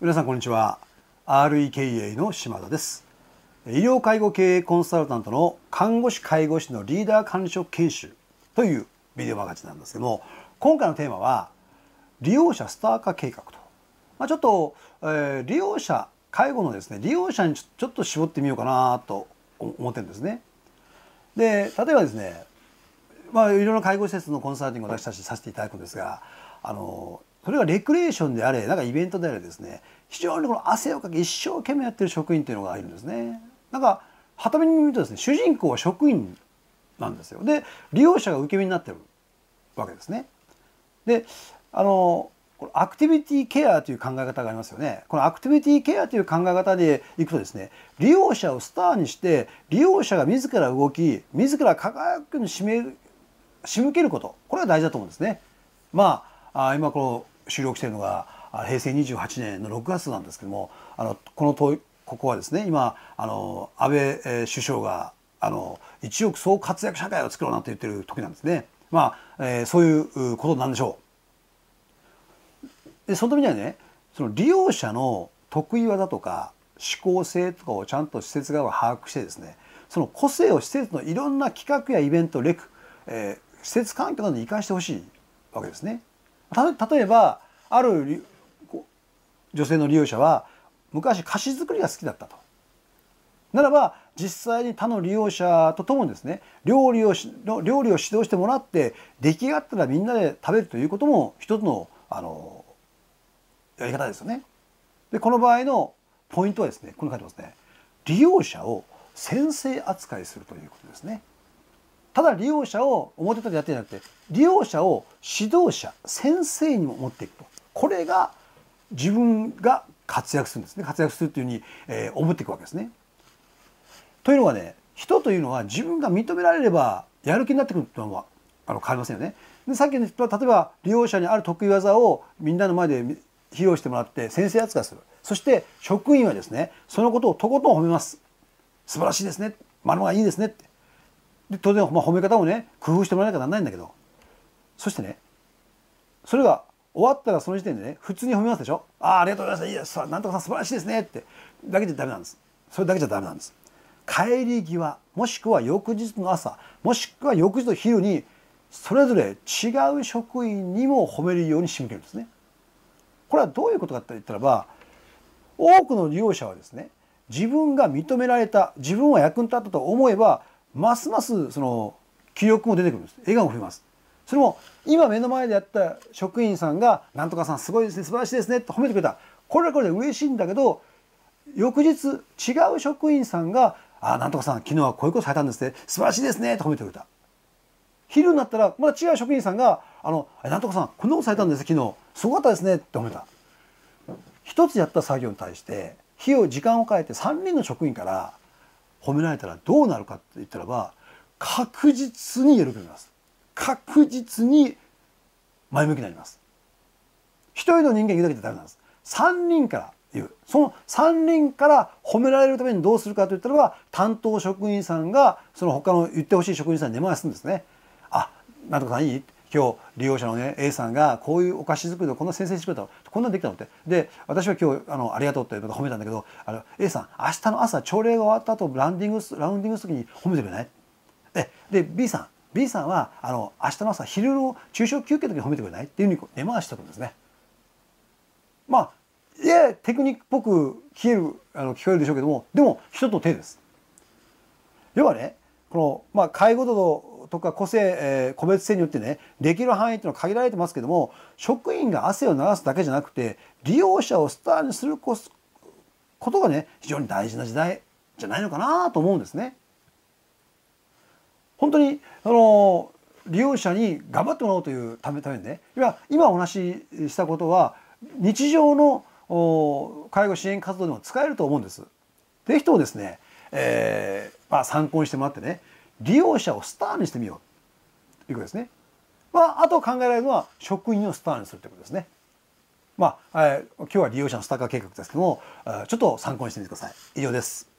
皆さんこんにちは RE k 営の島田です医療介護経営コンサルタントの看護師介護士のリーダー管理職研修というビデオマガジンなんですけども今回のテーマは利用者スター化計画と、まあ、ちょっと、えー、利用者介護のですね利用者にちょっと絞ってみようかなと思ってるんですね。で例えばですねまあいろいろな介護施設のコンサルティングを私たちさせていただくんですがあのそれがレクレーションであれなんかイベントであれですね非常にこの汗をかき一生懸命やってる職員っていうのがいるんですね。なんか旗目に見るとですね主人公は職員なんですよ。で利用者が受け身になってるわけですね。であのアクティビティケアという考え方がありますよね。このアクティビティケアという考え方でいくとですね利用者をスターにして利用者が自ら動き自ら輝くにしめ仕向けることこれが大事だと思うんですね。まあ今この終了しているのが平成28年の6月なんですけどもあのこのここはですね今あの安倍首相があの一億総活躍社会を作ろうなんて言ってる時なんですね。まあえー、そういうことなんでしょう。でそのためにはねその利用者の得意技とか指向性とかをちゃんと施設側が把握してですねその個性を施設のいろんな企画やイベントレク、えー、施設環境などに生かしてほしいわけですね。例えばある女性の利用者は昔菓子作りが好きだったと。ならば実際に他の利用者とともにですね料理を料理を指導してもらって出来上がったらみんなで食べるということも一つのあのやり方ですよね。でこの場合のポイントはですねこの書いてますね利用者を先生扱いするということですね。ただ利用者を表立てやってんじゃなくて利用者を指導者先生にも持っていくとこれが自分が活躍するんですね活躍するというふうに、えー、思っていくわけですね。というのはね人というのは自分が認められればやる気になってくるというのはあの変わりませんよね。でさっきの人は例えば利用者にある得意技をみんなの前で披露してもらって先生扱いするそして職員はですねそのことをとことん褒めます素晴らしいですね丸がいいですねってで当然、まあ、褒め方もね工夫してもらわなきゃならないんだけどそしてねそれが終わったらその時点でね普通に褒めますでしょ「ああありがとうございましたいいですなんとかさん素晴らしいですね」ってだけじゃダメなんですそれだけじゃダメなんです帰り際もしくは翌日の朝もしくは翌日の昼にそれぞれ違う職員にも褒めるように仕向けるんですねこれはどういうことかって言ったらば多くの利用者はですね自分が認められた自分は役に立ったと思えばますますその記憶も出てくるんです笑顔も増えますそれも今目の前でやった職員さんが「なんとかさんすごいですね素晴らしいですね」って褒めてくれたこれはこれで嬉しいんだけど翌日違う職員さんが「あなんとかさん昨日はこういうことされたんですね素晴らしいですね」って褒めてくれた昼になったらまた違う職員さんが「あのなんとかさんこんなことされたんです昨日すごかったですね」って褒めた一つやった作業に対して費用時間を変えて3人の職員から褒められたらどうなるかって言ったらば確実に喜びます確実に前向きになります一人の人間言うだけじゃダメなんです三人から言うその三人から褒められるためにどうするかと言ったらば担当職員さんがその他の言ってほしい職員さんに出回すんですねあなんとかさんいい今日利用者のね A さんがこういうお菓子作りをこんな先生してくれたのこんなんできたのってで私は今日あのありがとうって褒めたんだけどあの A さん明日の朝朝礼が終わった後ランディングラウンディングする時に褒めてくれないえで B さん B さんはあの明日の朝昼の昼食休憩の時に褒めてくれないっていうふうに根回ししておんですね。まあいやテクニックっぽく消えるあの聞こえるでしょうけどもでも人と手です。要はねこの、まあ、介護度とか個性、えー、個別性によってねできる範囲っていうのは限られてますけども職員が汗を流すだけじゃなくて利用者をスターにすることがね非常に大事な時代じゃないのかなと思うんですね。本当にあの利用者に頑張ってもらおうというためためにね今今お話ししたことは日常の介護支援活動でも使えると思うんです。ぜひともですね、えーまあ、参考にしてもらってね利用者をスターにしてみようということですね。まあ、あと考えられるのは職員をスターにするということですね。まあ、えー、今日は利用者のスター化計画ですけども、ちょっと参考にしてみてください。以上です。